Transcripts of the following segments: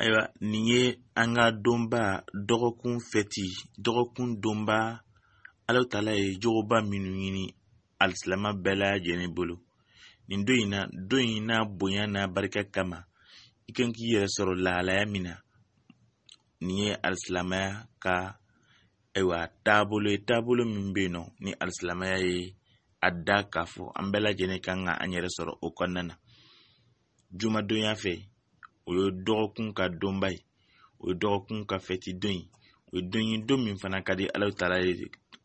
ayiwa nin ye an ka donba dɔgɔkun fɛti dɔgɔkun donba ala tala ye jogoba minnu ɲini alisilama bɛɛ lajɛlen bolo nin don in na don in n'a bonya n'a barika kama i kan k'i yɛrɛ sɔrɔ lahalaya min na nin ye alisilamaya ka ayiwa taabolo ye taabolo min bɛ yen nɔ ni alisilamaya ye a da k'a fɔ an bɛɛ lajɛlen kan ka an yɛrɛ sɔrɔ o kɔnɔna na jumadonya fɛ o ye dɔgɔkun ka donba ye o ye dɔgɔkun ka fɛti don ye o ye don ye don min fana ka di ala taala ye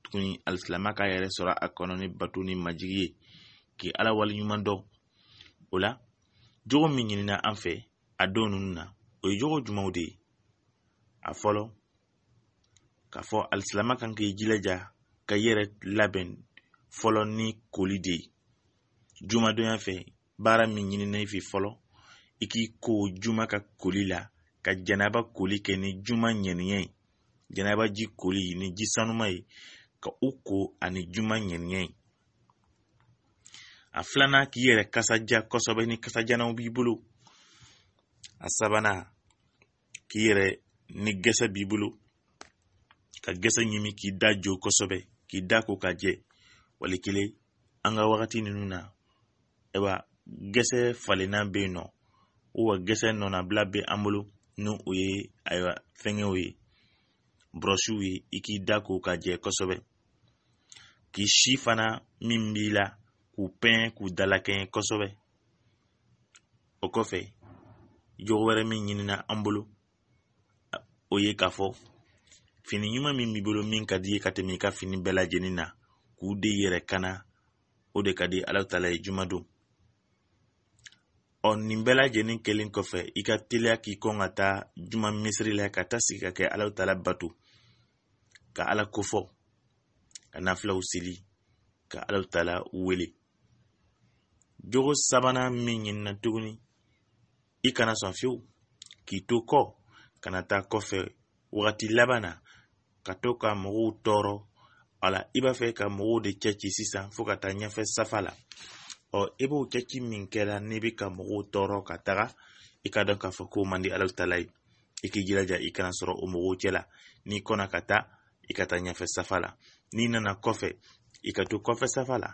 tuguni alisilama k'a yɛrɛ sɔrɔ a kɔnɔ ni bato ni majigi ye k'i ala waleɲuman dɔn o la jogo min ɲinina an fɛ a don ninnu na o ye jogo jumɛnw de ye a fɔlɔ k'a fɔ alisilama kan k'i jilaja ka yɛrɛ labɛn fɔlɔ ni koli de ye jumadonya fɛ baara min ɲinina i fɛ fɔlɔ i k'i ko juma ka koli la ka janaba koli kɛ ni juma ɲɛniɲɛ ye janaba ji koli ni ji sanuma ye ka u ko ani juma ɲɛniɲɛ ye a filanan k'i yɛrɛ kasaja kosɛbɛ ni kasajanaw b'i bolo a sabanan k'i yɛrɛ ni gɛsɛ b'i bolo ka gɛsɛ ɲimi k'i da jo kosɛbɛ k'i da ko ka jɛ wali kelen an ka wagati ninnu na ayiwa gɛsɛ falenna bɛ yen nɔ o wa gɛsɛ nɔnabila bɛ an bolo ni o ye ayiwa fɛngɛw ye bɔrɔsiw ye i k'i da ko ka jɛ kosɛbɛ k'i si fana min b'i la k'u pɛn k'u dalakɛɲɛ kosɛbɛ o jogo wɛrɛ min ɲinina an bolo o ye k'a fɔ fini ɲuman min b'i bolo min ka di ye ka tɛmɛ i ka fini bɛɛ lajɛlen na k'u de yɛrɛ kana o de ka di ala tala ye juma don ɔ nin bɛɛ lajɛlen kelen kɔfɛ i ka teliya k'i kɔn ka taa juma misiri la ka taa sigi ka kɛ ala taala bato ka ala kofɔ ka nafilaw seli ka ala taala wele jogo sabanan min ɲinina tuguni i kana sɔn fiyewu k'i to kɔ kana taa kɔfɛ wagati laban na ka to ka mɔgɔw tɔɔrɔ a i b'a fɛ ka mɔgɔw de cɛci sisan fo ka taa ɲɛfɛ safa la ɔ i b'o kɛci min kɛra n'i bɛ ka mɔgɔw tɔɔrɔ ka taga i ka dɔn k'a fɔ k'o man di ala tala ye i k'i jilaja i kana sɔrɔ o mɔgɔw cɛla n'i kɔnna ka taa i ka taa ɲɛfɛ safa la n'i nana kɔfɛ i ka to kɔfɛ safa la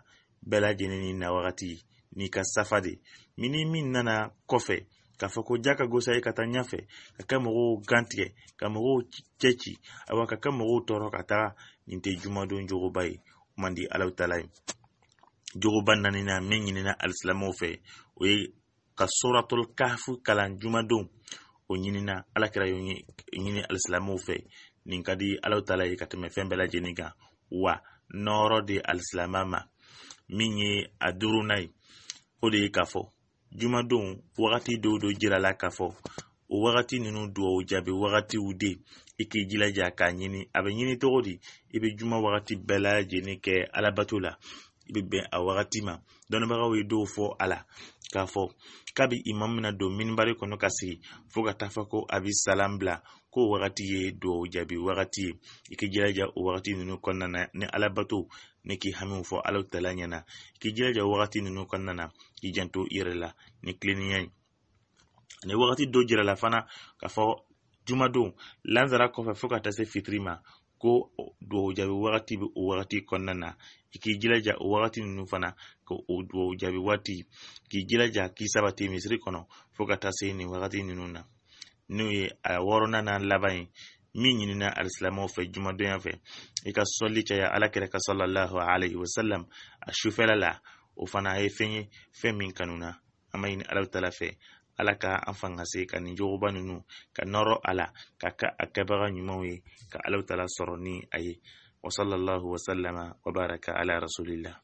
bɛɛ lajɛlen ni na wagati n'i ka safa de min min nana kɔfɛ k'a fɔ ko ja ka gosa ye ka taa ɲɛfɛ ka kɛ mɔgɔw gantigɛ ka mɔgɔw cɛci awa ka kɛ mɔgɔw tɔɔrɔ ka taga nin tɛ jumadon jogoba ye man di ala tala ye jogo bandani na min ɲinina alisilamɛw fɛ o ye ka soratul kahfu kalan jumadon o ɲinina alakira y'o ɲini alisilamɛw fɛ nin ka di alaw taala ye ka tɛmɛ fɛn bɛɛ lajɛlen kan wa nɔɔrɔ de alisilama ma min ye a duruna ye o de ye k'a fɔ jumadon wagati dɔw dɔ jirala k'a fɔ o wagati ninnu duwawu jaabi wagatiw de i k'i jilaja k'a ɲini a bɛ ɲini cogo di i bɛ juma wagati bɛɛ lajɛlen kɛ alabato la i bɛ bɛn a wagati ma dɔnnibagaw ye dɔw fɔ a la k'a fɔ kabi bɛ imam na don minibari kɔnɔ ka sigi fo ka taa fɔ ko a bɛ salam bila ko wagati ye duwawu jaabi wagati ye i k'i jilaja o wagati ninnu kɔnɔna na ni alabato ne k'i hamiw fɔ alaw tala ɲɛna k'i jilaja wagati ninnu kɔnɔna na k'i janto i yɛrɛ la ni kilennenya ye ani wagati dɔ jirala fana k'a fɔ jumadon lansara kɔfɛ fo ka taa se fitiri ma ko duwawu jaabi wagati bɛ o wagati kɔnɔna na i k'i jilaja o wagati ninnu fana ko o duwawu jaabi waati k'i jilaja k'i sabati misiri kɔnɔ fo ka taa se nin wagati ninnu na n'u ye a wɔɔrɔnan n'a laban ye min ɲinina alisilamɛw fɛ jumadonya fɛ i ka sɔli caya alakira ka sɔlalahu alayhi wa salam a sufɛla la o fana a ye fɛn ye fɛn min kanuna an b'a ɲini ala taala fɛ alaka ka an se ka nin jogoba ninnu ka nɔrɔ a la ka ka a kɛbaga ɲumanw ye ka alaw taala sɔrɔ ni a ye wa sallallahu wasallama wa baraka ala rasulillah